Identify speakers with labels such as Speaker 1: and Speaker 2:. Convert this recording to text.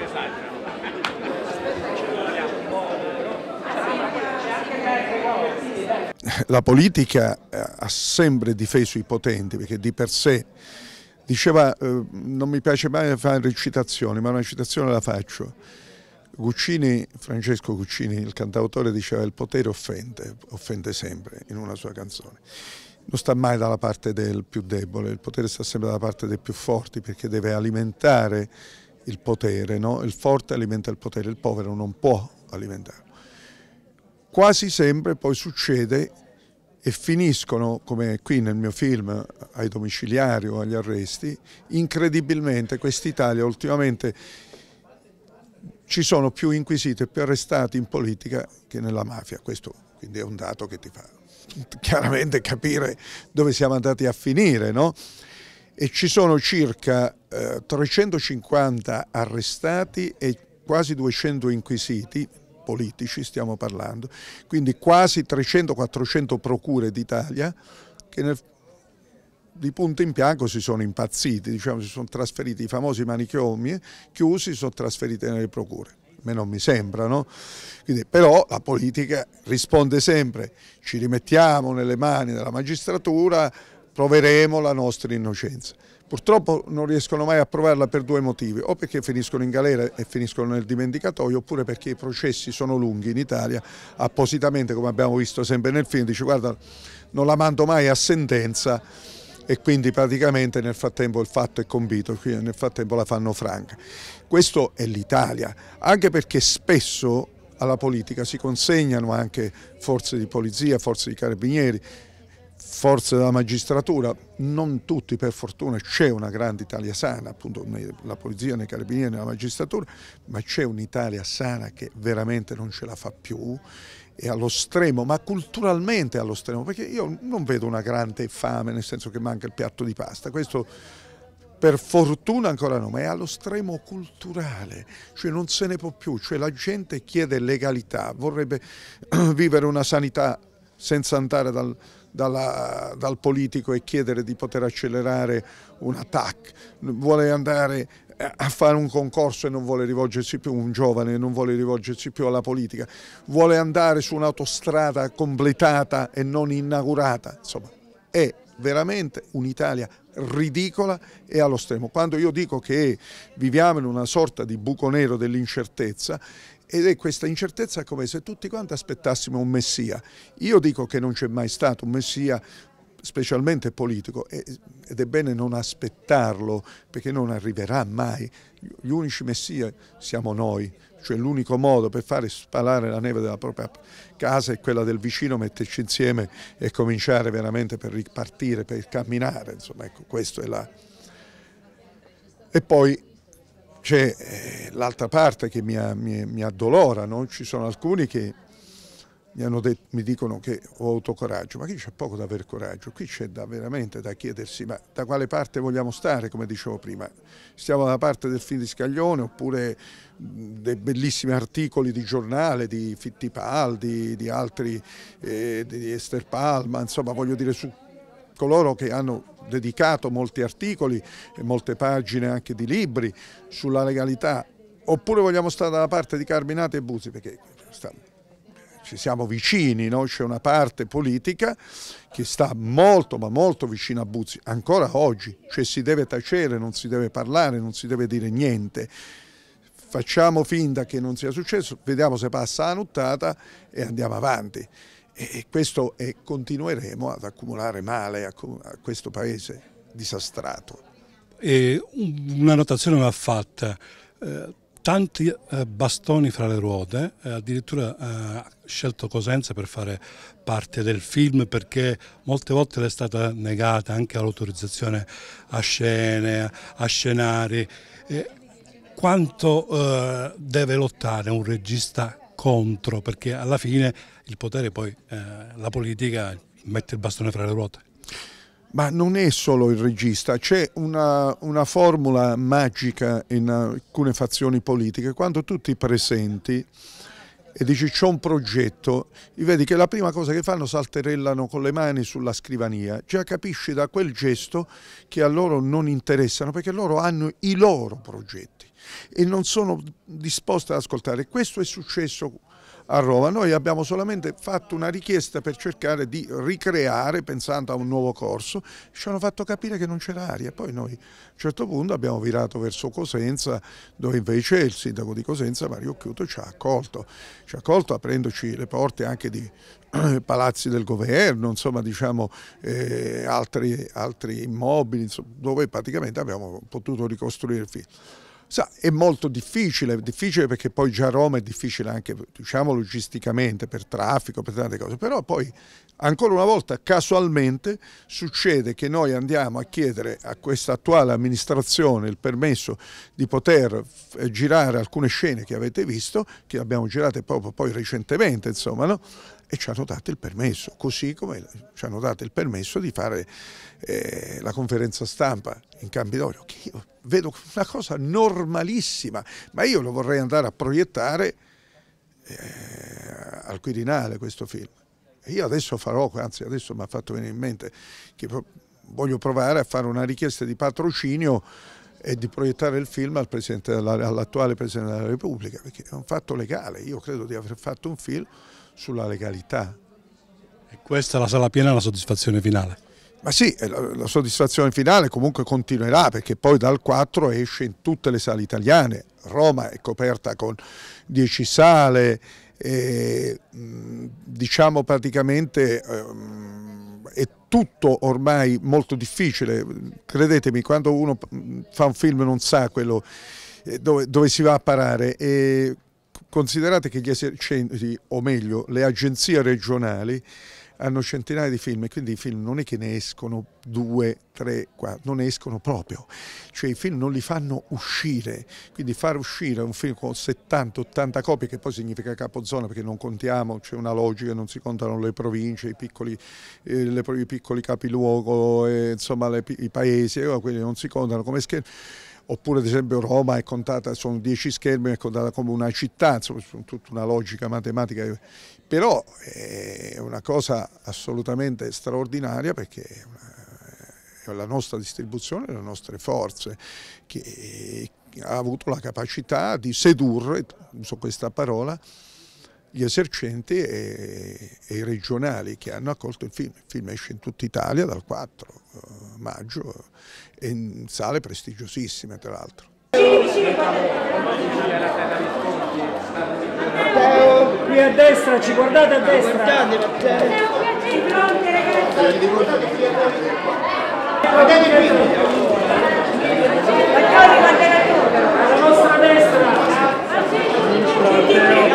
Speaker 1: che esagerano. La politica eh, ha sempre difeso i potenti perché di per sé diceva eh, non mi piace mai fare citazioni ma una citazione la faccio. Guccini, Francesco Guccini, il cantautore, diceva il potere offende, offende sempre in una sua canzone. Non sta mai dalla parte del più debole, il potere sta sempre dalla parte dei più forti perché deve alimentare il potere, no? il forte alimenta il potere, il povero non può alimentarlo. Quasi sempre poi succede e finiscono, come qui nel mio film, ai domiciliari o agli arresti, incredibilmente quest'Italia ultimamente ci sono più inquisiti e più arrestati in politica che nella mafia, questo quindi è un dato che ti fa chiaramente capire dove siamo andati a finire, no? E ci sono circa 350 eh, arrestati e quasi 200 inquisiti, politici stiamo parlando, quindi quasi 300-400 procure d'Italia che nel, di punto in bianco si sono impazziti, diciamo, si sono trasferiti i famosi manicomi eh, chiusi, si sono trasferiti nelle procure. A Me non mi sembra, no? Quindi, però la politica risponde sempre, ci rimettiamo nelle mani della magistratura, proveremo la nostra innocenza. Purtroppo non riescono mai a provarla per due motivi, o perché finiscono in galera e finiscono nel dimenticatoio, oppure perché i processi sono lunghi in Italia, appositamente come abbiamo visto sempre nel film, dice guarda non la mando mai a sentenza e quindi praticamente nel frattempo il fatto è compito, quindi nel frattempo la fanno franca. Questo è l'Italia, anche perché spesso alla politica si consegnano anche forze di polizia, forze di carabinieri, forze della magistratura, non tutti per fortuna, c'è una grande Italia sana, appunto nella polizia, nei carabinieri, nella magistratura, ma c'è un'Italia sana che veramente non ce la fa più, è allo stremo, ma culturalmente allo stremo, perché io non vedo una grande fame, nel senso che manca il piatto di pasta, questo per fortuna ancora no, ma è allo stremo culturale, cioè non se ne può più, cioè la gente chiede legalità, vorrebbe vivere una sanità senza andare dal dalla, dal politico e chiedere di poter accelerare un attacco, vuole andare a fare un concorso e non vuole rivolgersi più, un giovane non vuole rivolgersi più alla politica, vuole andare su un'autostrada completata e non inaugurata, insomma è veramente un'Italia ridicola e allo stremo. Quando io dico che viviamo in una sorta di buco nero dell'incertezza ed è questa incertezza come se tutti quanti aspettassimo un messia. Io dico che non c'è mai stato un messia specialmente politico ed è bene non aspettarlo perché non arriverà mai. Gli unici messia siamo noi, cioè l'unico modo per fare spalare la neve della propria casa è quella del vicino, metterci insieme e cominciare veramente per ripartire, per camminare, insomma ecco, questo è là. E poi c'è eh, l'altra parte che mi, mi, mi addolora, no? ci sono alcuni che mi, detto, mi, dicono che ho avuto coraggio, ma qui c'è poco da aver coraggio, qui c'è da, veramente da chiedersi ma da quale parte vogliamo stare, come dicevo prima, stiamo dalla parte del film di Scaglione oppure dei bellissimi articoli di giornale di Fittipaldi, di altri, eh, di Ester Palma, insomma voglio dire su coloro che hanno dedicato molti articoli e molte pagine anche di libri sulla legalità, oppure vogliamo stare dalla parte di Carminati e Buzzi, perché ci siamo vicini, no? c'è una parte politica che sta molto ma molto vicino a Buzzi, ancora oggi, cioè si deve tacere, non si deve parlare, non si deve dire niente. Facciamo finta che non sia successo, vediamo se passa la nottata e andiamo avanti e, questo, e continueremo ad accumulare male a, a questo paese disastrato. E una notazione va fatta, eh, tanti eh, bastoni fra le ruote, eh, addirittura eh, ha scelto Cosenza per fare parte del film perché molte volte le è stata negata anche l'autorizzazione a scene, a scenari. quanto eh, deve lottare un regista contro, perché alla fine il potere poi, eh, la politica mette il bastone fra le ruote. Ma non è solo il regista, c'è una, una, formula magica in alcune fazioni politiche. Quando tu ti presenti e dici c'ho un progetto, e vedi che la prima cosa che fanno salterellano con le mani sulla scrivania, già capisci da quel gesto che a loro non interessano perché loro hanno i loro progetti e non sono disposti ad ascoltare. Questo è successo a Roma. Noi abbiamo solamente fatto una richiesta per cercare di ricreare, pensando a un nuovo corso, ci hanno fatto capire che non c'era aria. Poi noi a un certo punto abbiamo virato verso Cosenza, dove invece il sindaco di Cosenza, Mario Chiuto, ci ha accolto. Ci ha accolto aprendoci le porte anche di palazzi del governo, insomma diciamo eh, altri, altri, immobili insomma, dove praticamente abbiamo potuto ricostruire il film. Sa, è molto difficile, difficile perché poi già Roma è difficile anche diciamo, logisticamente per traffico, per tante cose, però poi ancora una volta casualmente succede che noi andiamo a chiedere a questa attuale amministrazione il permesso di poter girare alcune scene che avete visto, che abbiamo girate proprio poi recentemente, insomma, no? e ci hanno dato il permesso, così come ci hanno dato il permesso di fare eh, la conferenza stampa in Campidoglio, che io vedo una cosa normalissima, ma io lo vorrei andare a proiettare eh, al Quirinale questo film. E io adesso farò, anzi adesso mi ha fatto venire in mente che voglio provare a fare una richiesta di patrocinio e di proiettare il film al presidente all'attuale Presidente della Repubblica, perché è un fatto legale, io credo di aver fatto un film sulla legalità. E questa è la sala piena la soddisfazione finale? Ma sì, la soddisfazione finale comunque continuerà perché poi dal 4 esce in tutte le sale italiane. Roma è coperta con 10 sale, e, diciamo praticamente ehm, è tutto ormai molto difficile. Credetemi, quando uno fa un film non sa quello eh, dove, dove si va a parare. E considerate che gli esercenti, o meglio le agenzie regionali, hanno centinaia di film e quindi i film non è che ne escono due, tre, quattro, non ne escono proprio, cioè i film non li fanno uscire, quindi far uscire un film con 70-80 copie che poi significa capozona perché non contiamo, c'è una logica, non si contano le province, i piccoli, eh, le, i piccoli capiluogo, eh, insomma le, i paesi, eh, quindi non si contano come schermo oppure ad esempio Roma è contata, sono dieci schermi, è contata come una città, insomma, tutta una logica matematica, però eh, è una cosa assolutamente straordinaria perché è, la nostra distribuzione, le nostre forze che ha avuto la capacità di sedurre, uso questa parola, gli esercenti e, e, i regionali che hanno accolto il film. Il film esce in tutta Italia dal 4 eh, maggio e in sale prestigiosissime tra l'altro. Qui a destra, ci guardate a destra. Guardate qui. La nostra destra.